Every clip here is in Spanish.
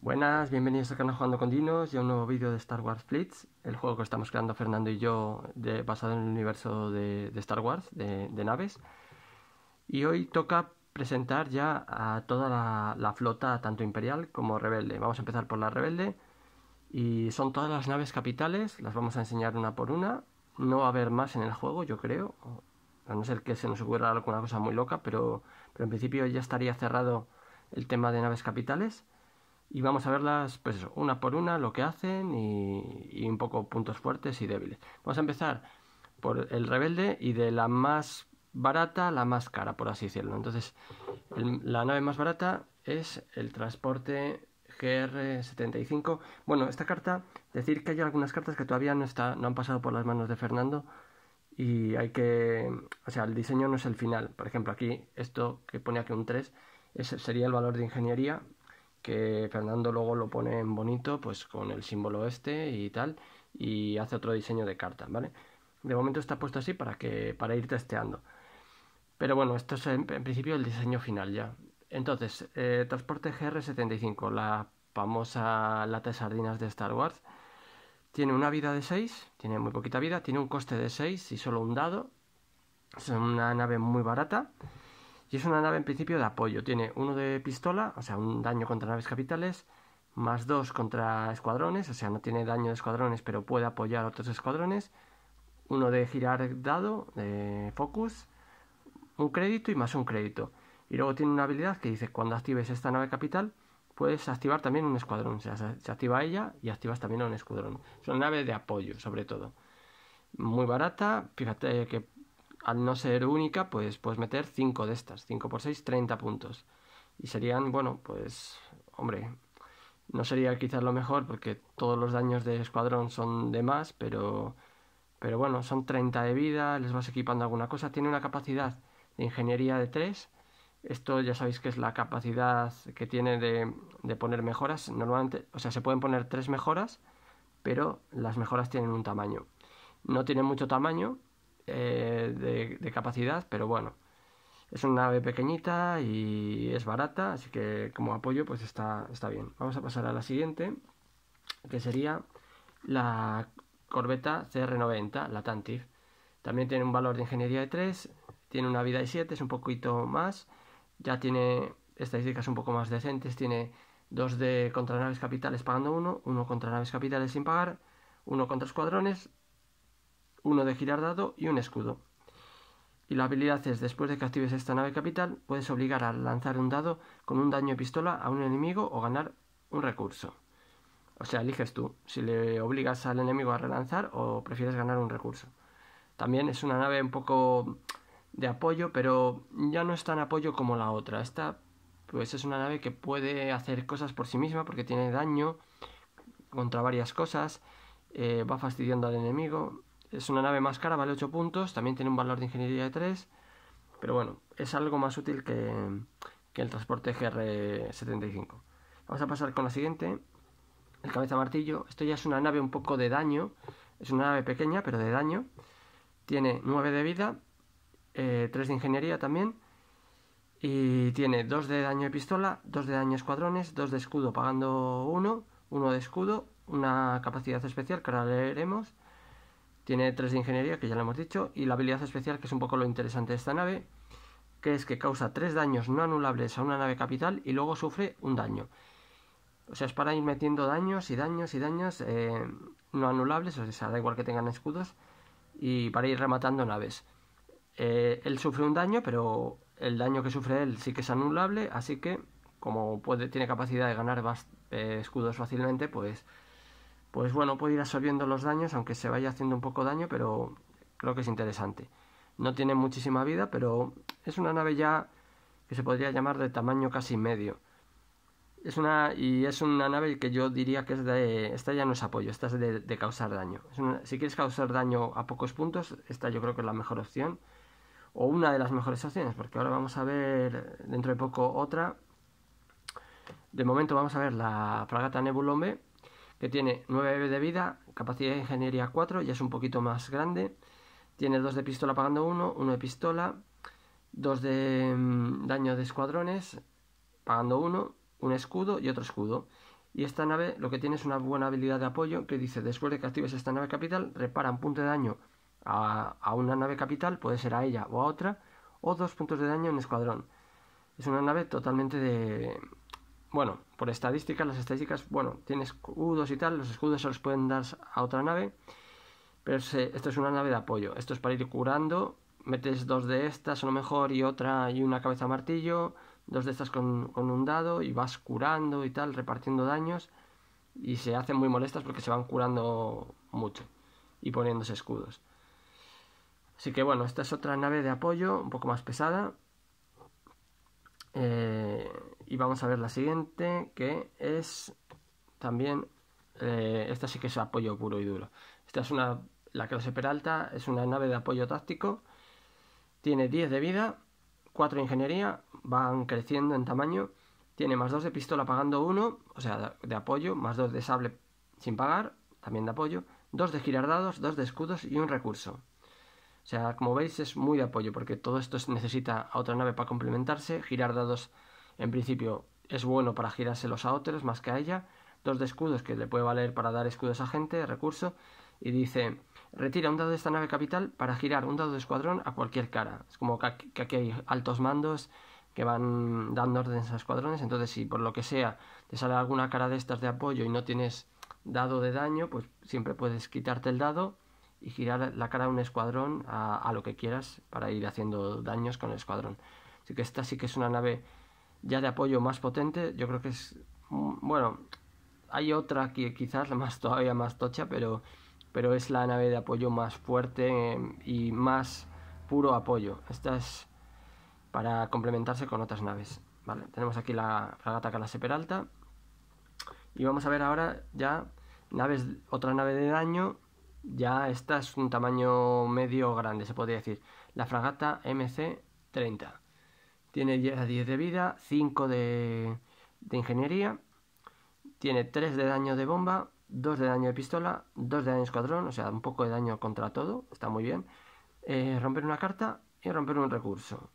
Buenas, bienvenidos al canal Jugando con Dinos y a un nuevo vídeo de Star Wars Fleets, el juego que estamos creando Fernando y yo basado en el universo de, Star Wars, de, naves. Y hoy toca presentar ya a toda la, flota, tanto imperial como rebelde. Vamos a empezar por la rebelde y son todas las naves capitales, las vamos a enseñar una por una. No va a haber más en el juego, yo creo, a no ser que se nos ocurra alguna cosa muy loca, pero en principio ya estaría cerrado el tema de naves capitales y vamos a verlas, pues eso, una por una, lo que hacen y, un poco puntos fuertes y débiles. Vamos a empezar por el rebelde y de la más barata la más cara, por así decirlo. Entonces, la nave más barata es el transporte GR75. Bueno, esta carta, decir que hay algunas cartas que todavía no, está, no han pasado por las manos de Fernando y hay que, o sea, el diseño no es el final. Por ejemplo, aquí esto que pone aquí un 3 ese sería el valor de ingeniería, que Fernando luego lo pone en bonito, pues con el símbolo este y tal, y hace otro diseño de carta, ¿vale? De momento está puesto así para, que, para ir testeando. Pero bueno, esto es en, principio el diseño final ya. Entonces, eh, transporte GR75, la famosa lata sardinas de Star Wars, tiene una vida de 6, tiene muy poquita vida, tiene un coste de 6 y solo un dado. Es una nave muy barata. Y es una nave en principio de apoyo. Tiene uno de pistola, o sea, un daño contra naves capitales, más dos contra escuadrones, o sea, no tiene daño de escuadrones, pero puede apoyar otros escuadrones. Uno de girar dado, de focus, un crédito y más un crédito. Y luego tiene una habilidad que dice, cuando actives esta nave capital, puedes activar también un escuadrón. O sea, se activa ella y activas también a un escuadrón. Es una nave de apoyo, sobre todo. Muy barata, fíjate que al no ser única, pues puedes meter 5 de estas. 5 por 6, 30 puntos. Y serían, bueno, pues, hombre, no sería quizás lo mejor porque todos los daños de escuadrón son de más, pero, pero bueno, son 30 de vida, les vas equipando alguna cosa. Tiene una capacidad de ingeniería de 3. Esto ya sabéis que es la capacidad que tiene de, de poner mejoras. Normalmente, o sea, se pueden poner 3 mejoras, pero las mejoras tienen un tamaño. No tiene mucho tamaño, eh, de, capacidad, pero bueno. Es una nave pequeñita y es barata, así que como apoyo pues está, está bien. Vamos a pasar a la siguiente, que sería la corbeta CR90, la Tantif. También tiene un valor de ingeniería de 3, tiene una vida de 7, es un poquito más. Ya tiene estadísticas un poco más decentes, tiene dos de contra naves capitales pagando uno uno contra naves capitales sin pagar, uno contra escuadrones, uno de girar dado y un escudo. Y la habilidad es, después de que actives esta nave capital, puedes obligar a lanzar un dado con un daño de pistola a un enemigo o ganar un recurso. O sea, eliges tú si le obligas al enemigo a relanzar o prefieres ganar un recurso. También es una nave un poco de apoyo, pero ya no es tan apoyo como la otra. Esta pues es una nave que puede hacer cosas por sí misma porque tiene daño contra varias cosas, eh, va fastidiando al enemigo, es una nave más cara, vale 8 puntos, también tiene un valor de ingeniería de 3, pero bueno, es algo más útil que, el transporte GR-75. Vamos a pasar con la siguiente, el cabeza martillo. Esto ya es una nave un poco de daño, es una nave pequeña, pero de daño. Tiene 9 de vida, 3 eh, de ingeniería también, y tiene 2 de daño de pistola, 2 de daño de escuadrones, 2 de escudo pagando 1, 1 de escudo, una capacidad especial que ahora leeremos tiene tres de ingeniería, que ya lo hemos dicho, y la habilidad especial, que es un poco lo interesante de esta nave, que es que causa tres daños no anulables a una nave capital y luego sufre un daño. O sea, es para ir metiendo daños y daños y daños eh, no anulables, o sea, da igual que tengan escudos, y para ir rematando naves. Eh, él sufre un daño, pero el daño que sufre él sí que es anulable, así que como puede, tiene capacidad de ganar eh, escudos fácilmente, pues pues bueno, puede ir absorbiendo los daños, aunque se vaya haciendo un poco daño, pero creo que es interesante. No tiene muchísima vida, pero es una nave ya que se podría llamar de tamaño casi medio. Es una, y es una nave que yo diría que es de. Esta ya no es apoyo, esta es de, causar daño. si quieres causar daño a pocos puntos, esta yo creo que es la mejor opción. O una de las mejores opciones, porque ahora vamos a ver dentro de poco otra. De momento vamos a ver la fragata Nebulombe que tiene 9 de vida, capacidad de ingeniería 4, ya es un poquito más grande. Tiene 2 de pistola pagando 1, 1 de pistola, 2 de mm, daño de escuadrones pagando 1, un escudo y otro escudo. Y esta nave lo que tiene es una buena habilidad de apoyo que dice, después de que actives esta nave capital, repara un punto de daño a, una nave capital, puede ser a ella o a otra, o dos puntos de daño en escuadrón. Es una nave totalmente de, bueno, por estadísticas, las estadísticas, bueno, tiene escudos y tal, los escudos se los pueden dar a otra nave, pero esto es una nave de apoyo, esto es para ir curando, metes dos de estas a lo mejor y otra y una cabeza martillo, dos de estas con, con un dado y vas curando y tal, repartiendo daños y se hacen muy molestas porque se van curando mucho y poniéndose escudos. Así que bueno, esta es otra nave de apoyo, un poco más pesada, eh, y vamos a ver la siguiente, que es también, eh, esta sí que es apoyo puro y duro. Esta es una, la clase Peralta, es una nave de apoyo táctico, tiene 10 de vida, 4 de ingeniería, van creciendo en tamaño, tiene más 2 de pistola pagando 1, o sea, de apoyo, más 2 de sable sin pagar, también de apoyo, 2 de girardados, 2 de escudos y un recurso. O sea, como veis es muy de apoyo porque todo esto necesita a otra nave para complementarse. Girar dados en principio es bueno para girárselos a otros más que a ella. Dos de escudos que le puede valer para dar escudos a gente, recurso. Y dice, retira un dado de esta nave capital para girar un dado de escuadrón a cualquier cara. Es como que aquí hay altos mandos que van dando órdenes a escuadrones. Entonces si por lo que sea te sale alguna cara de estas de apoyo y no tienes dado de daño, pues siempre puedes quitarte el dado y girar la cara de un escuadrón a, lo que quieras para ir haciendo daños con el escuadrón. Así que esta sí que es una nave ya de apoyo más potente. Yo creo que es. Mm, bueno, hay otra que quizás la más todavía más tocha, pero, pero es la nave de apoyo más fuerte em, y más puro apoyo. Esta es para complementarse con otras naves. Vale, tenemos aquí la fragata clase Peralta. Y vamos a ver ahora ya naves, otra nave de daño ya está es un tamaño medio grande, se podría decir. La fragata MC-30. Tiene 10 de vida, 5 de, de ingeniería. Tiene 3 de daño de bomba, 2 de daño de pistola, 2 de daño de escuadrón, o sea, un poco de daño contra todo, está muy bien. Eh, romper una carta y romper un recurso.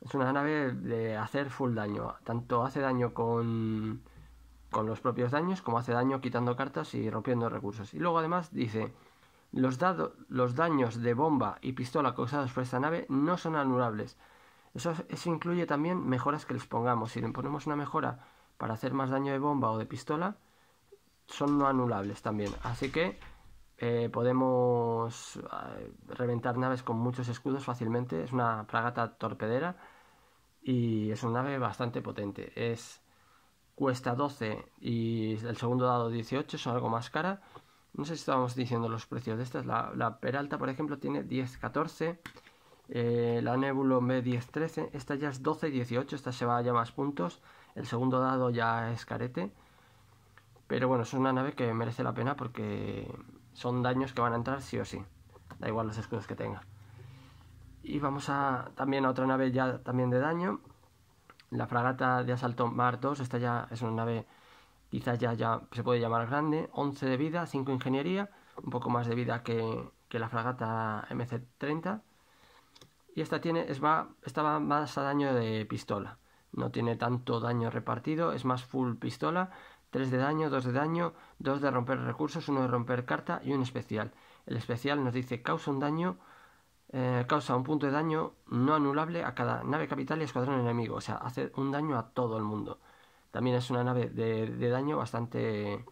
Es una nave de hacer full daño. Tanto hace daño con con los propios daños, como hace daño quitando cartas y rompiendo recursos. Y luego además dice, los, los daños de bomba y pistola causados por esta nave no son anulables. Eso, incluye también mejoras que les pongamos. Si le ponemos una mejora para hacer más daño de bomba o de pistola, son no anulables también. Así que eh, podemos eh, reventar naves con muchos escudos fácilmente. Es una fragata torpedera y es una nave bastante potente. Es cuesta 12 y el segundo dado 18, son algo más cara. No sé si estábamos diciendo los precios de estas. La, Peralta, por ejemplo, tiene 10, 14. Eh, la Nebulo B10, 13. Esta ya es 12, 18. Esta se va ya más puntos. El segundo dado ya es carete. Pero bueno, es una nave que merece la pena porque son daños que van a entrar sí o sí. Da igual los escudos que tenga. Y vamos a también a otra nave ya también de daño. La fragata de asalto Mar 2, esta ya es una nave quizás ya, ya se puede llamar grande, 11 de vida, 5 ingeniería, un poco más de vida que, que la fragata MC-30. Y esta, tiene, es va, esta va más a daño de pistola, no tiene tanto daño repartido, es más full pistola, 3 de daño, 2 de daño, 2 de romper recursos, 1 de romper carta y un especial. El especial nos dice causa un daño eh, causa un punto de daño no anulable a cada nave capital y escuadrón enemigo. O sea, hace un daño a todo el mundo. También es una nave de, daño bastante...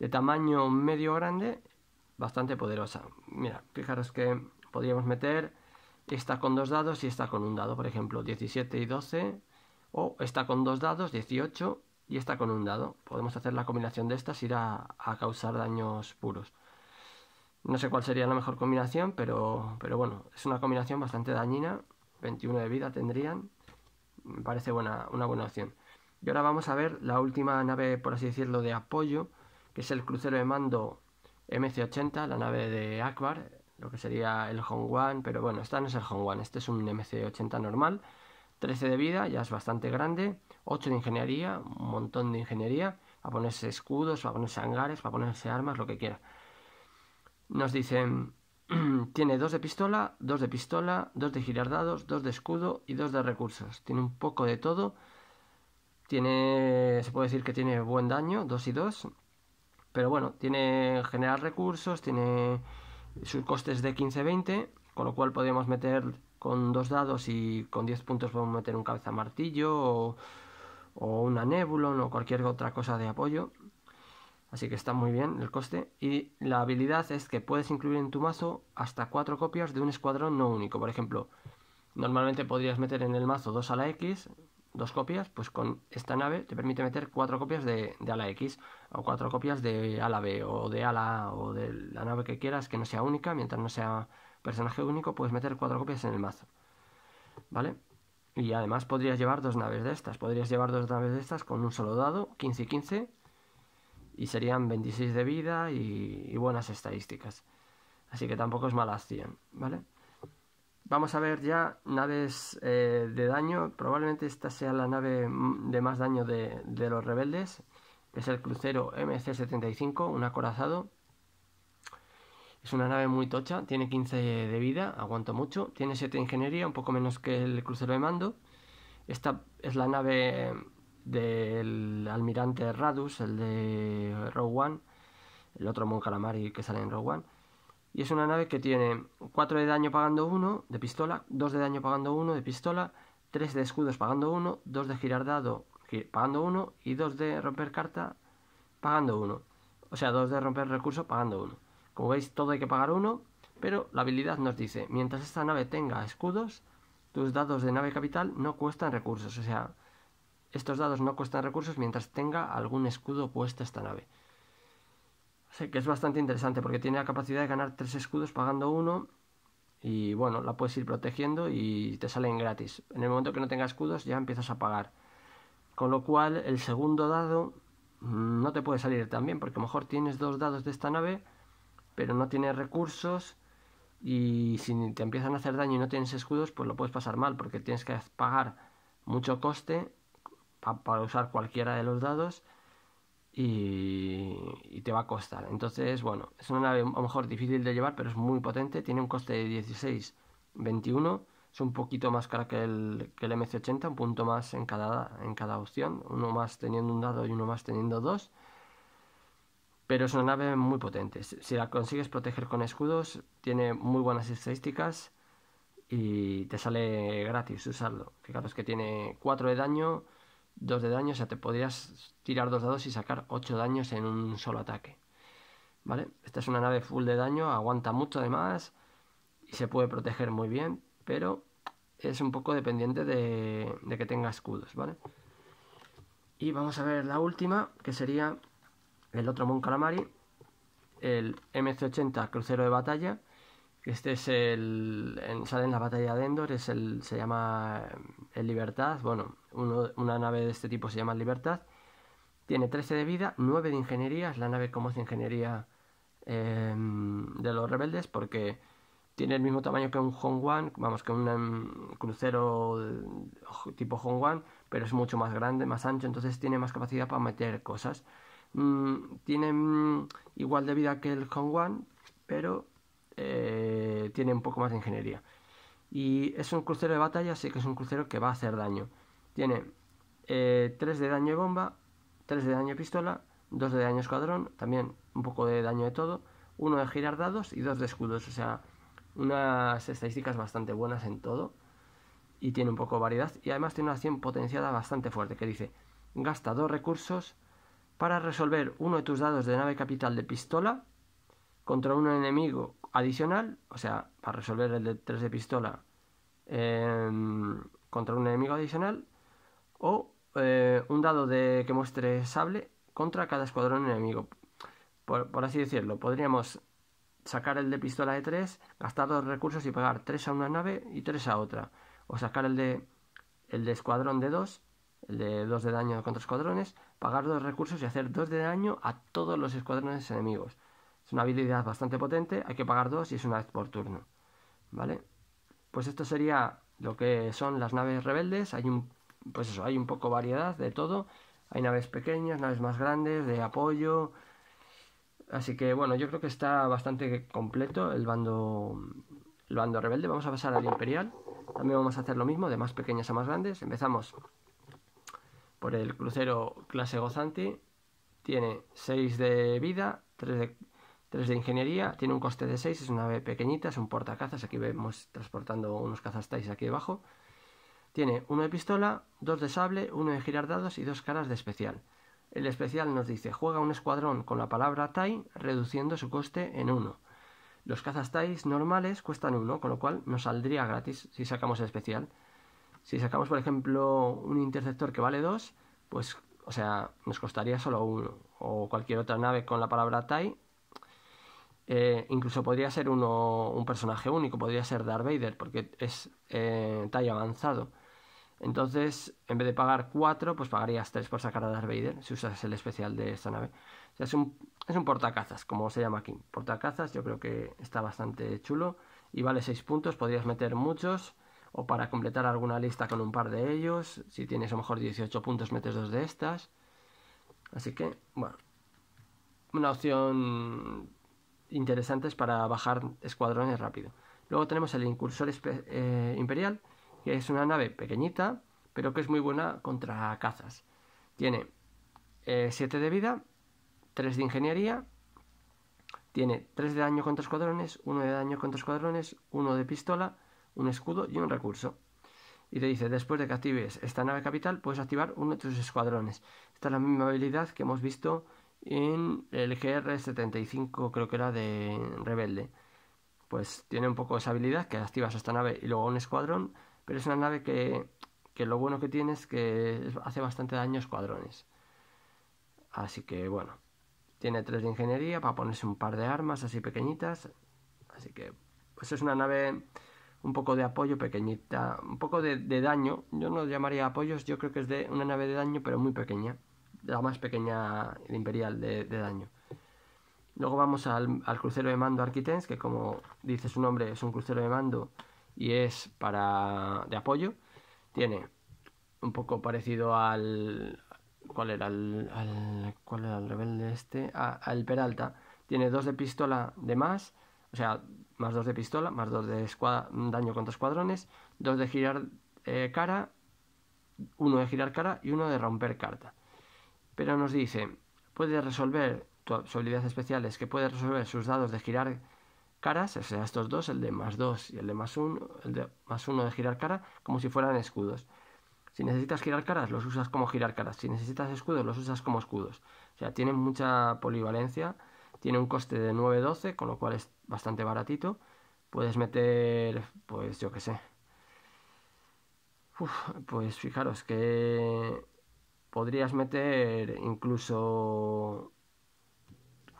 de tamaño medio grande, bastante poderosa. Mira, fijaros que podríamos meter esta con dos dados y esta con un dado, por ejemplo, 17 y 12. O esta con dos dados, 18, y está con un dado. Podemos hacer la combinación de estas, ir a causar daños puros. No sé cuál sería la mejor combinación, pero, bueno, es una combinación bastante dañina. 21 de vida tendrían. Me parece buena, una buena opción. Y ahora vamos a ver la última nave, por así decirlo, de apoyo, que es el crucero de mando MC-80, la nave de Akbar, lo que sería el Hongwan, pero bueno, esta no es el Hongwan, este es un MC-80 normal. 13 de vida, ya es bastante grande. 8 de ingeniería, un montón de ingeniería. Va a ponerse escudos, va a ponerse hangares, para ponerse armas, lo que quiera nos dicen, tiene dos de pistola, dos de pistola, dos de dados, dos de escudo y dos de recursos. Tiene un poco de todo. Tiene, se puede decir que tiene buen daño, dos y dos. Pero bueno, tiene generar recursos, tiene sus costes de 15-20, con lo cual podríamos meter con dos dados y con 10 puntos podemos meter un cabeza martillo o, o una nebulon o cualquier otra cosa de apoyo. Así que está muy bien el coste. Y la habilidad es que puedes incluir en tu mazo hasta cuatro copias de un escuadrón no único. Por ejemplo, normalmente podrías meter en el mazo dos a la X, dos copias, pues con esta nave te permite meter cuatro copias de, ala X o cuatro copias de ala B o de ala o de la nave que quieras que no sea única, mientras no sea personaje único puedes meter cuatro copias en el mazo. ¿Vale? Y además podrías llevar dos naves de estas, podrías llevar dos naves de estas con un solo dado, 15 y 15 y serían 26 de vida y, buenas estadísticas. Así que tampoco es mala 100, ¿vale? Vamos a ver ya naves eh, de daño. Probablemente esta sea la nave de más daño de, de los rebeldes. Es el crucero MC-75, un acorazado. Es una nave muy tocha, tiene 15 de vida, aguanto mucho. Tiene 7 de ingeniería, un poco menos que el crucero de mando. Esta es la nave del almirante Radus, el de Rogue One, el otro Mon Calamari que sale en Rogue One. Y es una nave que tiene 4 de daño pagando 1 de pistola, 2 de daño pagando 1 de pistola, 3 de escudos pagando 1, 2 de girar dado pagando 1 y 2 de romper carta pagando 1. O sea, 2 de romper recursos pagando 1. Como veis, todo hay que pagar 1, pero la habilidad nos dice, mientras esta nave tenga escudos, tus dados de nave capital no cuestan recursos. O sea, estos dados no cuestan recursos mientras tenga algún escudo puesto esta nave. sé que es bastante interesante porque tiene la capacidad de ganar tres escudos pagando uno y bueno, la puedes ir protegiendo y te salen gratis. En el momento que no tenga escudos ya empiezas a pagar. Con lo cual el segundo dado mm, no te puede salir tan bien porque a lo mejor tienes dos dados de esta nave pero no tienes recursos y si te empiezan a hacer daño y no tienes escudos pues lo puedes pasar mal porque tienes que pagar mucho coste para usar cualquiera de los dados y, te va a costar. Entonces, bueno, es una nave a lo mejor difícil de llevar, pero es muy potente. Tiene un coste de 16, 21. Es un poquito más cara que el, que el MC80, un punto más en cada, en cada opción. Uno más teniendo un dado y uno más teniendo dos. Pero es una nave muy potente. Si la consigues proteger con escudos, tiene muy buenas estadísticas y te sale gratis usarlo. Fijaros que tiene 4 de daño, 2 de daño, o sea, te podrías tirar dos dados y sacar 8 daños en un solo ataque. ¿Vale? Esta es una nave full de daño, aguanta mucho además y se puede proteger muy bien, pero es un poco dependiente de, que tenga escudos, ¿vale? Y vamos a ver la última, que sería el otro Mon Calamari, el MC-80 crucero de batalla. Este es el. En, sale en la batalla de Endor, es el, se llama eh, El Libertad. Bueno, una nave de este tipo se llama Libertad. Tiene 13 de vida, 9 de ingeniería. Es la nave como es ingeniería em, de los rebeldes porque tiene el mismo tamaño que un Hongwan, vamos, que un em, crucero tipo Hongwan, pero es mucho más grande, más ancho, entonces tiene más capacidad para meter cosas. Mm, tiene mm, igual de vida que el Hongwan, pero eh, tiene un poco más de ingeniería. Y es un crucero de batalla, así que es un crucero que va a hacer daño. Tiene 3 eh, de daño de bomba, 3 de daño de pistola, 2 de daño escuadrón, también un poco de daño de todo, 1 de girar dados y 2 de escudos. O sea, unas estadísticas bastante buenas en todo. Y tiene un poco de variedad. Y además tiene una acción potenciada bastante fuerte que dice, gasta 2 recursos para resolver uno de tus dados de nave capital de pistola contra un enemigo adicional, o sea, para resolver el de 3 de pistola em, contra un enemigo adicional o eh, un dado de que muestre sable contra cada escuadrón enemigo. Por, así decirlo, podríamos sacar el de pistola de 3, gastar dos recursos y pagar 3 a una nave y 3 a otra. O sacar el de, el de escuadrón de 2, el de 2 de daño contra escuadrones, pagar dos recursos y hacer dos de daño a todos los escuadrones enemigos. Es una habilidad bastante potente, hay que pagar dos y es una vez por turno. ¿Vale? Pues esto sería lo que son las naves rebeldes. Hay un pues eso, hay un poco variedad de todo. Hay naves pequeñas, naves más grandes, de apoyo. Así que bueno, yo creo que está bastante completo el bando, el bando rebelde. Vamos a pasar al imperial. También vamos a hacer lo mismo, de más pequeñas a más grandes. Empezamos por el crucero clase Gozanti. Tiene 6 de vida, 3 de, de ingeniería, tiene un coste de 6, es una nave pequeñita, es un portacazas. Aquí vemos transportando unos cazastais aquí abajo. Tiene uno de pistola, dos de sable, uno de girar dados y dos caras de especial. El especial nos dice juega un escuadrón con la palabra Tai reduciendo su coste en uno. Los cazas TAIs normales cuestan uno, con lo cual nos saldría gratis si sacamos el especial. Si sacamos, por ejemplo, un interceptor que vale dos, pues, o sea, nos costaría solo uno. O cualquier otra nave con la palabra Tai. Eh, incluso podría ser un personaje único, podría ser Darth Vader, porque es eh, Tai avanzado. Entonces, en vez de pagar 4, pues pagarías 3 por sacar a Darth Vader si usas el especial de esta nave. es un, es un portacazas, como se llama aquí. Portacazas, yo creo que está bastante chulo y vale 6 puntos. Podrías meter muchos o para completar alguna lista con un par de ellos. Si tienes a lo mejor 18 puntos, metes dos de estas. Así que, bueno, una opción interesante es para bajar escuadrones rápido. Luego tenemos el incursor eh, imperial que es una nave pequeñita, pero que es muy buena contra cazas. Tiene 7 eh, de vida, 3 de ingeniería, tiene 3 de daño contra escuadrones, 1 de daño contra escuadrones, 1 de pistola, un escudo y un recurso. Y te dice, después de que actives esta nave capital, puedes activar uno de tus escuadrones. Esta es la misma habilidad que hemos visto en el GR-75, creo que era de Rebelde. Pues tiene un poco esa habilidad que activas esta nave y luego un escuadrón pero es una nave que, que lo bueno que tiene es que hace bastante daño a escuadrones. Así que bueno, tiene tres de ingeniería para ponerse un par de armas así pequeñitas. Así que pues es una nave un poco de apoyo pequeñita, un poco de, daño. Yo no lo llamaría apoyos, yo creo que es de una nave de daño, pero muy pequeña. La más pequeña Imperial de, daño. Luego vamos al, al, crucero de mando Arquitens, que como dice su nombre es un crucero de mando y es para de apoyo. Tiene un poco parecido al ¿cuál era el, al, cuál era el rebelde este? al Peralta. Tiene dos de pistola de más, o sea, más dos de pistola, más dos de daño contra escuadrones, dos de girar eh, cara, uno de girar cara y uno de romper carta. Pero nos dice, puede resolver habilidad habilidades especiales que puede resolver sus dados de girar caras, o sea, estos dos, el de más 2 y el de más 1, el de más 1 de girar cara, como si fueran escudos. Si necesitas girar caras, los usas como girar caras. Si necesitas escudos, los usas como escudos. O sea, tienen mucha polivalencia. Tiene un coste de 9.12, con lo cual es bastante baratito. Puedes meter, pues yo que sé. pues fijaros que podrías meter incluso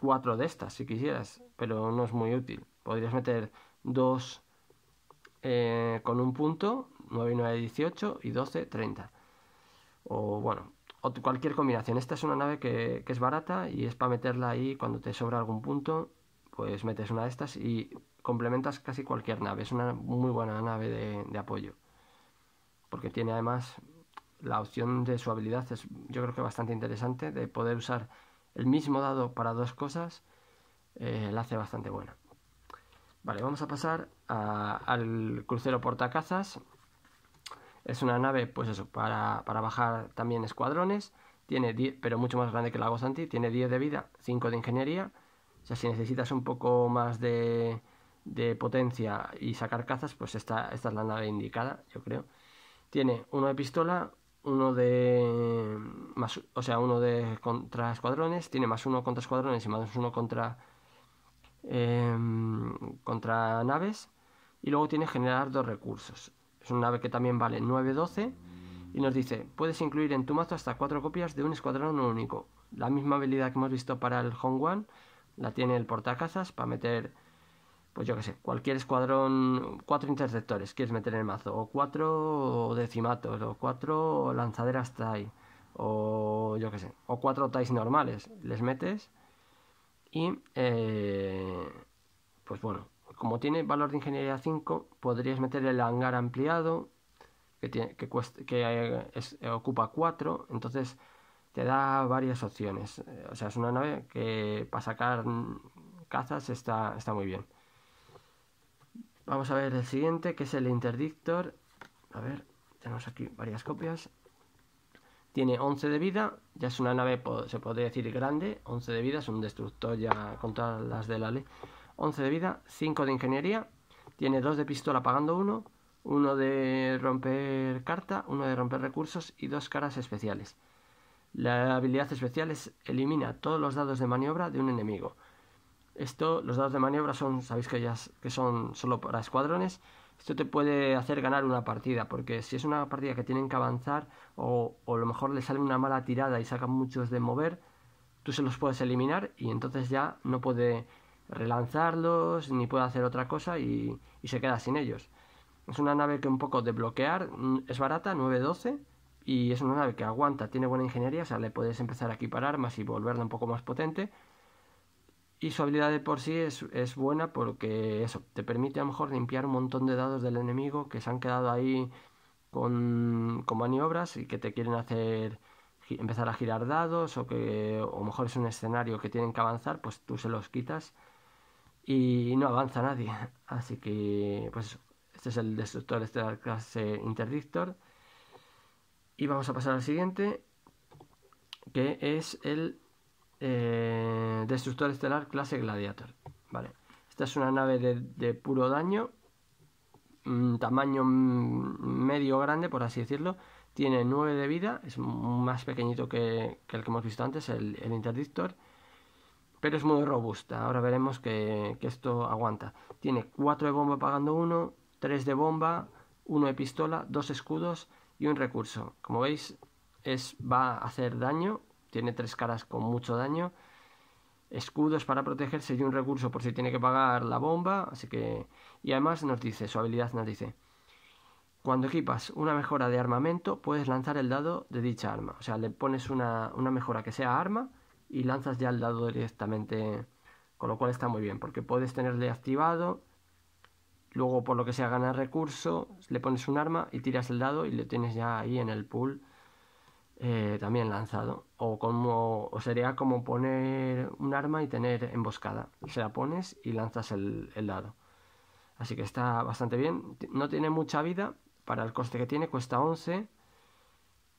cuatro de estas si quisieras, pero no es muy útil podrías meter dos eh, con un punto, 9 y 9, 18 y 12, 30. O bueno, cualquier combinación. Esta es una nave que, es barata y es para meterla ahí cuando te sobra algún punto, pues metes una de estas y complementas casi cualquier nave. Es una muy buena nave de, apoyo. Porque tiene además la opción de su habilidad, es yo creo que bastante interesante, de poder usar el mismo dado para dos cosas, eh, la hace bastante buena. Vale, vamos a pasar al crucero portacazas. Es una nave, pues eso, para, bajar también escuadrones. Tiene 10, pero mucho más grande que la gozanti Tiene 10 de vida, 5 de ingeniería. O sea, si necesitas un poco más de, potencia y sacar cazas, pues esta, esta es la nave indicada, yo creo. Tiene uno de pistola, uno de. Más, o sea, uno de contra escuadrones. Tiene más uno contra escuadrones y más uno contra Em, contra naves. Y luego tiene generar dos recursos. Es una nave que también vale 9-12. Y nos dice, puedes incluir en tu mazo hasta cuatro copias de un escuadrón único. La misma habilidad que hemos visto para el Hongwan One la tiene el portacazas para meter, pues yo que sé, cualquier escuadrón, cuatro interceptores quieres meter en el mazo, o cuatro decimatos, o cuatro lanzaderas TIE, o yo que sé, o cuatro TIEs normales. Les metes y eh, pues bueno, como tiene valor de ingeniería 5, podrías meter el hangar ampliado, que, tiene, que, eh, eh, ocupa 4, entonces te da varias opciones. O sea, es una nave que para sacar cazas está, está muy bien. Vamos a ver el siguiente, que es el Interdictor. A ver, tenemos aquí varias copias. Tiene 11 de vida, ya es una nave, se podría decir, grande. 11 de vida, es un destructor ya contra las de la ley. 11 de vida, 5 de ingeniería. Tiene 2 de pistola pagando uno, 1 de romper carta, 1 de romper recursos y 2 caras especiales. La habilidad especial es elimina todos los dados de maniobra de un enemigo. Esto, los dados de maniobra son, sabéis que, ya, que son solo para escuadrones esto te puede hacer ganar una partida, porque si es una partida que tienen que avanzar o, a lo mejor le sale una mala tirada y sacan muchos de mover, tú se los puedes eliminar y entonces ya no puede relanzarlos ni puede hacer otra cosa y, se queda sin ellos. Es una nave que un poco de bloquear, mm, es barata, doce y es una nave que aguanta, tiene buena ingeniería, o sea, le puedes empezar a equipar armas y volverla un poco más potente, y su habilidad de por sí es, buena porque eso, te permite a lo mejor limpiar un montón de dados del enemigo que se han quedado ahí con, maniobras y que te quieren hacer empezar a girar dados o que o mejor es un escenario que tienen que avanzar, pues tú se los quitas y no avanza nadie. Así que, pues, este es el destructor de la clase Interdictor. Y vamos a pasar al siguiente, que es el eh, destructor estelar clase Gladiator. Vale. Esta es una nave de, puro daño, mm, tamaño mm, medio grande, por así decirlo. Tiene 9 de vida, es más pequeñito que, el que hemos visto antes, el, Interdictor pero es muy robusta. Ahora veremos que, esto aguanta. Tiene 4 de bomba pagando 1, 3 de bomba, 1 de pistola, 2 escudos y un recurso. Como veis, es, va a hacer daño tiene tres caras con mucho daño. Escudos para protegerse y un recurso por si tiene que pagar la bomba. Así que. Y además nos dice, su habilidad nos dice. Cuando equipas una mejora de armamento, puedes lanzar el dado de dicha arma. O sea, le pones una, una mejora que sea arma y lanzas ya el dado directamente. Con lo cual está muy bien, porque puedes tenerle activado luego por lo que sea ganar recurso, le pones un arma y tiras el dado y lo tienes ya ahí en el pool eh, también lanzado. O como sería como poner un arma y tener emboscada. Se la pones y lanzas el, el dado. Así que está bastante bien. No tiene mucha vida. Para el coste que tiene cuesta 11.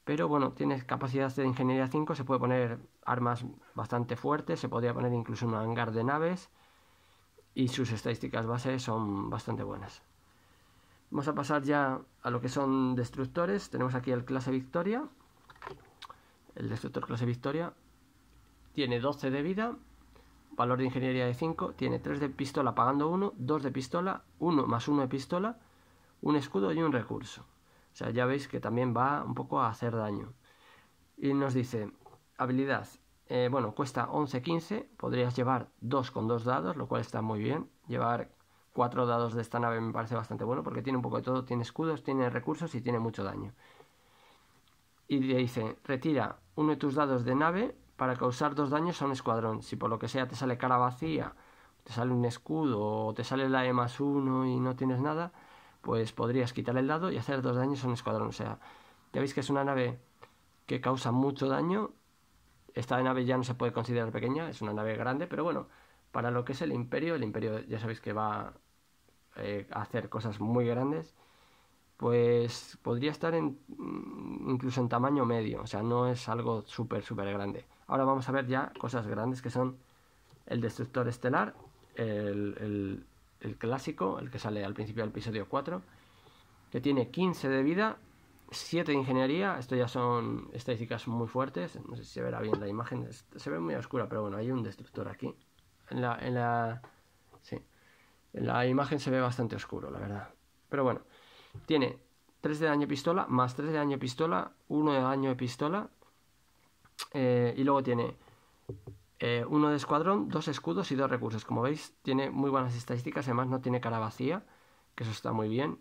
Pero bueno, tiene capacidad de ingeniería 5. Se puede poner armas bastante fuertes. Se podría poner incluso un hangar de naves. Y sus estadísticas bases son bastante buenas. Vamos a pasar ya a lo que son destructores. Tenemos aquí el clase Victoria el destructor clase Victoria, tiene 12 de vida, valor de ingeniería de 5, tiene 3 de pistola pagando 1, 2 de pistola, 1 más 1 de pistola, un escudo y un recurso. O sea, ya veis que también va un poco a hacer daño. Y nos dice, habilidad, eh, bueno, cuesta 11-15, podrías llevar 2 con 2 dados, lo cual está muy bien. Llevar 4 dados de esta nave me parece bastante bueno porque tiene un poco de todo, tiene escudos, tiene recursos y tiene mucho daño y le dice, retira uno de tus dados de nave para causar dos daños a un escuadrón. Si por lo que sea te sale cara vacía, te sale un escudo o te sale la E más uno y no tienes nada, pues podrías quitar el dado y hacer dos daños a un escuadrón. O sea, ya veis que es una nave que causa mucho daño. Esta nave ya no se puede considerar pequeña, es una nave grande, pero bueno, para lo que es el imperio, el imperio ya sabéis que va eh, a hacer cosas muy grandes pues podría estar mm, incluso en tamaño medio, o sea, no es algo súper, súper grande. Ahora vamos a ver ya cosas grandes que son el destructor estelar, el, el, el clásico, el que sale al principio del episodio 4, que tiene 15 de vida, 7 de ingeniería, esto ya son estadísticas muy fuertes, no sé si se verá bien la imagen, se ve muy oscura, pero bueno, hay un destructor aquí. En la, en la, sí, en la imagen se ve bastante oscuro, la verdad. Pero bueno. Tiene 3 de daño de pistola, más 3 de daño de pistola, 1 de daño de pistola. Eh, y luego tiene eh, uno de escuadrón, dos escudos y dos recursos. Como veis, tiene muy buenas estadísticas. Además, no tiene cara vacía, que eso está muy bien.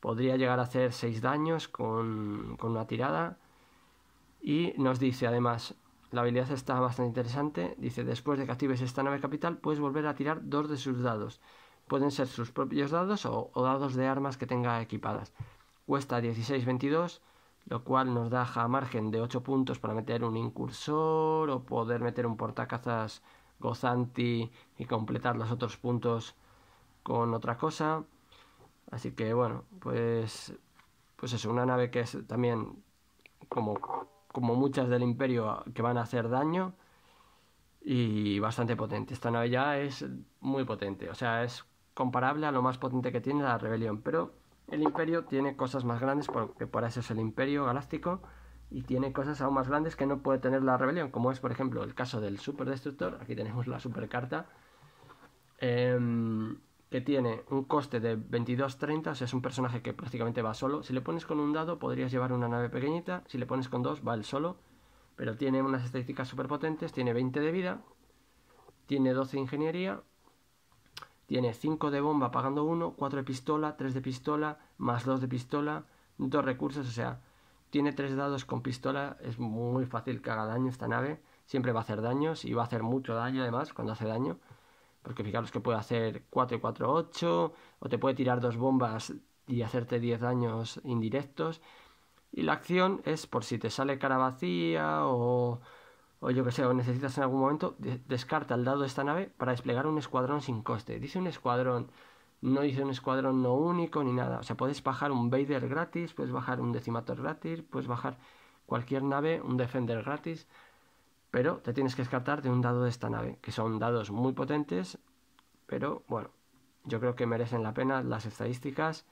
Podría llegar a hacer 6 daños con, con una tirada. Y nos dice además, la habilidad está bastante interesante. Dice, después de que actives esta nave capital, puedes volver a tirar dos de sus dados. Pueden ser sus propios dados o, dados de armas que tenga equipadas. Cuesta 16-22, lo cual nos a margen de 8 puntos para meter un incursor o poder meter un portacazas gozanti y completar los otros puntos con otra cosa. Así que bueno, pues, pues eso, una nave que es también como, como muchas del imperio que van a hacer daño y bastante potente. Esta nave ya es muy potente, o sea, es comparable a lo más potente que tiene la rebelión, pero el imperio tiene cosas más grandes porque por eso es el imperio galáctico y tiene cosas aún más grandes que no puede tener la rebelión, como es por ejemplo el caso del super destructor aquí tenemos la super carta em, que tiene un coste de 22.30, o sea, es un personaje que prácticamente va solo, si le pones con un dado podrías llevar una nave pequeñita, si le pones con dos va él solo, pero tiene unas estadísticas potentes tiene 20 de vida, tiene 12 de ingeniería tiene 5 de bomba pagando 1, 4 de pistola, 3 de pistola, más 2 de pistola, 2 recursos, o sea, tiene 3 dados con pistola, es muy fácil que haga daño esta nave, siempre va a hacer daños y va a hacer mucho daño además cuando hace daño, porque fijaros que puede hacer 4 4, 8, o te puede tirar 2 bombas y hacerte 10 daños indirectos, y la acción es por si te sale cara vacía o o yo que sé, o necesitas en algún momento, descarta el dado de esta nave para desplegar un escuadrón sin coste. Dice un escuadrón, no dice un escuadrón no único ni nada. O sea, puedes bajar un Vader gratis, puedes bajar un Decimator gratis, puedes bajar cualquier nave, un Defender gratis, pero te tienes que descartar de un dado de esta nave, que son dados muy potentes, pero bueno, yo creo que merecen la pena las estadísticas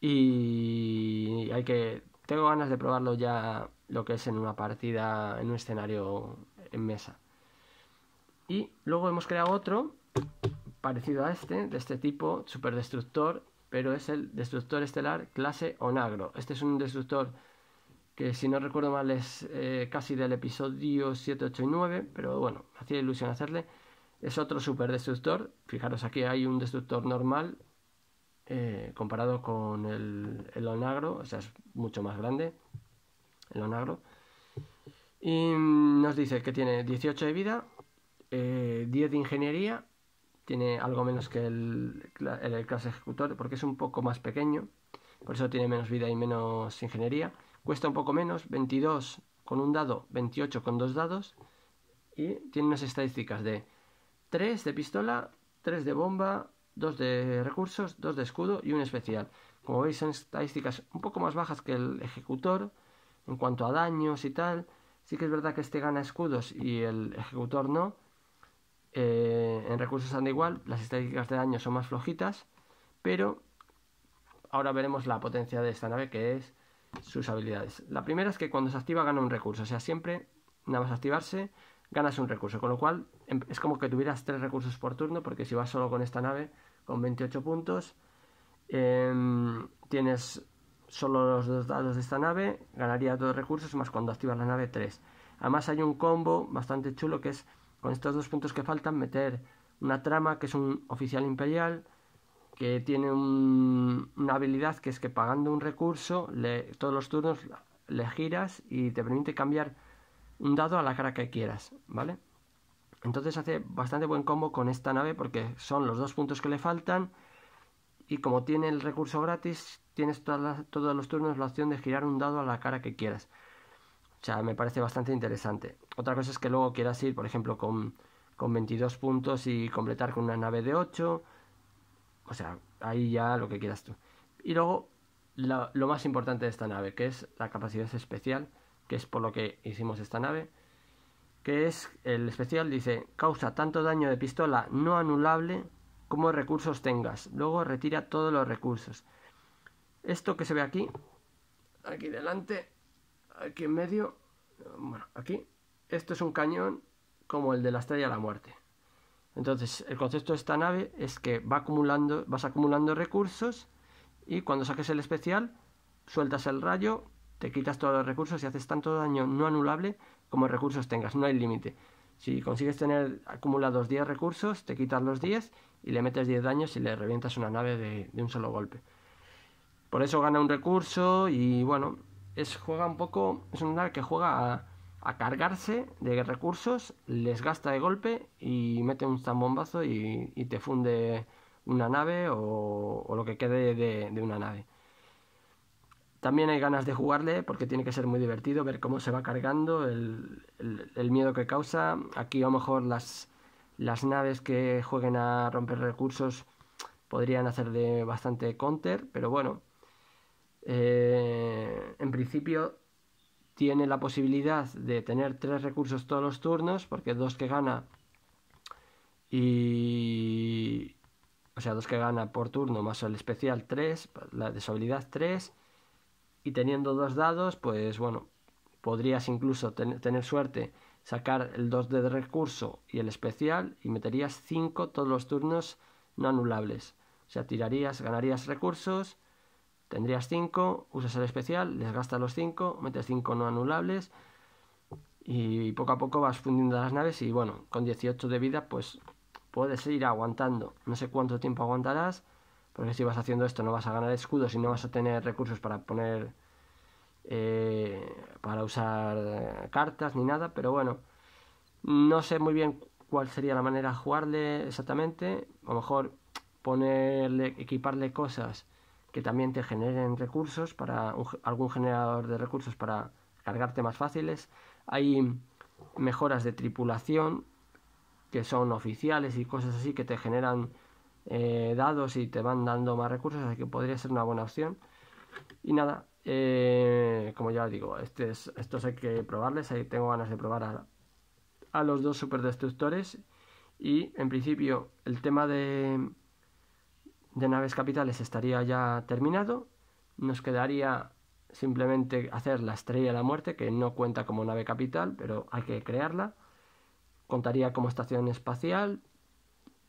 y hay que tengo ganas de probarlo ya lo que es en una partida, en un escenario en mesa. Y luego hemos creado otro parecido a este, de este tipo, superdestructor, pero es el destructor estelar clase Onagro. Este es un destructor que si no recuerdo mal es eh, casi del episodio 7, 8 y 9, pero bueno, hacía ilusión hacerle. Es otro superdestructor, fijaros aquí hay un destructor normal, eh, comparado con el, onagro, o sea, es mucho más grande el onagro. Y nos dice que tiene 18 de vida, 10 eh, de ingeniería, tiene algo menos que el, el, clase ejecutor porque es un poco más pequeño, por eso tiene menos vida y menos ingeniería. Cuesta un poco menos, 22 con un dado, 28 con dos dados. Y tiene unas estadísticas de 3 de pistola, 3 de bomba, Dos de recursos, dos de escudo y un especial. Como veis son estadísticas un poco más bajas que el ejecutor en cuanto a daños y tal. Sí que es verdad que este gana escudos y el ejecutor no. Eh, en recursos anda igual, las estadísticas de daño son más flojitas, pero ahora veremos la potencia de esta nave que es sus habilidades. La primera es que cuando se activa gana un recurso, o sea, siempre nada más activarse ganas un recurso, con lo cual em, es como que tuvieras tres recursos por turno, porque si vas solo con esta nave con 28 puntos. Em, tienes solo los dos dados de esta nave, ganaría dos recursos más cuando activas la nave 3. Además hay un combo bastante chulo que es con estos dos puntos que faltan meter una trama que es un oficial imperial que tiene una habilidad que es que pagando un recurso todos los turnos le giras y te permite cambiar un dado a la cara que quieras, ¿vale? Entonces hace bastante buen combo con esta nave porque son los dos puntos que le faltan y como tiene el recurso gratis, tienes todos los turnos la opción de girar un dado a la cara que quieras. O sea, me parece bastante interesante. Otra cosa es que luego quieras ir, por ejemplo, con, 22 puntos y completar con una nave de 8. O sea, ahí ya lo que quieras tú. Y luego, lo más importante de esta nave, que es la capacidad especial, que es por lo que hicimos esta nave que es el especial, dice, causa tanto daño de pistola no anulable como recursos tengas. Luego retira todos los recursos. Esto que se ve aquí, aquí delante, aquí en medio, bueno, aquí, esto es un cañón como el de la estrella de la muerte. Entonces, el concepto de esta nave es que va acumulando, vas acumulando recursos y cuando saques el especial, sueltas el rayo, te quitas todos los recursos y haces tanto daño no anulable como recursos tengas, no hay límite. Si consigues tener acumulados 10 recursos, te quitas los 10 y le metes 10 daños y le revientas una nave de, un solo golpe. Por eso gana un recurso y bueno, es, juega un poco, es un que juega a, cargarse de recursos, les gasta de golpe y mete un zambombazo y, y te funde una nave o, lo que quede de una nave. También hay ganas de jugarle porque tiene que ser muy divertido ver cómo se va cargando, el, miedo que causa. Aquí a lo mejor las, naves que jueguen a romper recursos podrían hacer de bastante counter, pero bueno, eh, en principio tiene la posibilidad de tener tres recursos todos los turnos, porque dos que gana y... O sea, dos que gana por turno más el especial tres, la deshabilidad tres y teniendo dos dados, pues bueno, podrías incluso tener suerte, sacar el 2 de recurso y el especial y meterías 5 todos los turnos no anulables. O sea, tirarías, ganarías recursos, tendrías 5, usas el especial, les desgastas los 5, metes 5 no anulables y poco a poco vas fundiendo las naves y bueno, con 18 de vida pues puedes ir aguantando. No sé cuánto tiempo aguantarás porque si vas haciendo esto no vas a ganar escudos y no vas a tener recursos para poner... Eh, para usar eh, cartas ni nada, pero bueno, no sé muy bien cuál sería la manera de jugarle exactamente. A lo mejor ponerle, equiparle cosas que también te generen recursos para algún generador de recursos para cargarte más fáciles. Hay mejoras de tripulación que son oficiales y cosas así que te generan eh, dados y te van dando más recursos, así que podría ser una buena opción. Y nada, eh, como ya digo, este es, estos hay que probarles, ahí tengo ganas de probar a, los dos superdestructores. Y en principio el tema de, de naves capitales estaría ya terminado. Nos quedaría simplemente hacer la estrella de la muerte, que no cuenta como nave capital, pero hay que crearla. Contaría como estación espacial,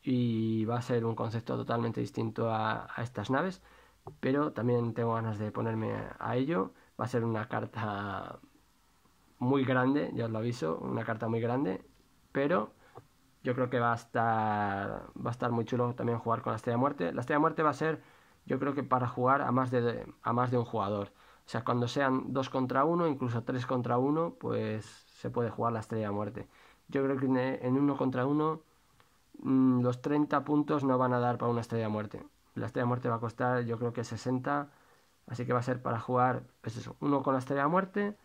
y va a ser un concepto totalmente distinto a, estas naves, pero también tengo ganas de ponerme a ello. Va a ser una carta muy grande, ya os lo aviso, una carta muy grande, pero yo creo que va a estar va a estar muy chulo también jugar con la Estrella de Muerte. La Estrella de Muerte va a ser, yo creo que para jugar a más de a más de un jugador. O sea, cuando sean dos contra uno, incluso tres contra uno, pues se puede jugar la Estrella de Muerte. Yo creo que en uno contra uno Mm, los 30 puntos no van a dar para una estrella de muerte. La estrella de muerte va a costar yo creo que 60, así que va a ser para jugar es pues uno con la estrella de muerte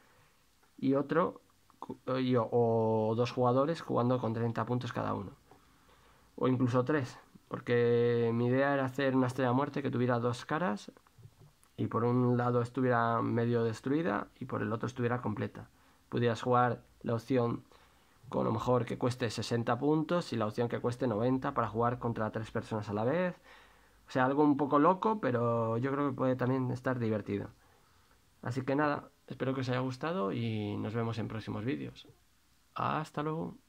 y otro o, o dos jugadores jugando con 30 puntos cada uno. O incluso tres, porque mi idea era hacer una estrella de muerte que tuviera dos caras y por un lado estuviera medio destruida y por el otro estuviera completa. Pudieras jugar la opción con lo mejor que cueste 60 puntos y la opción que cueste 90 para jugar contra tres personas a la vez. O sea, algo un poco loco, pero yo creo que puede también estar divertido. Así que nada, espero que os haya gustado y nos vemos en próximos vídeos. Hasta luego.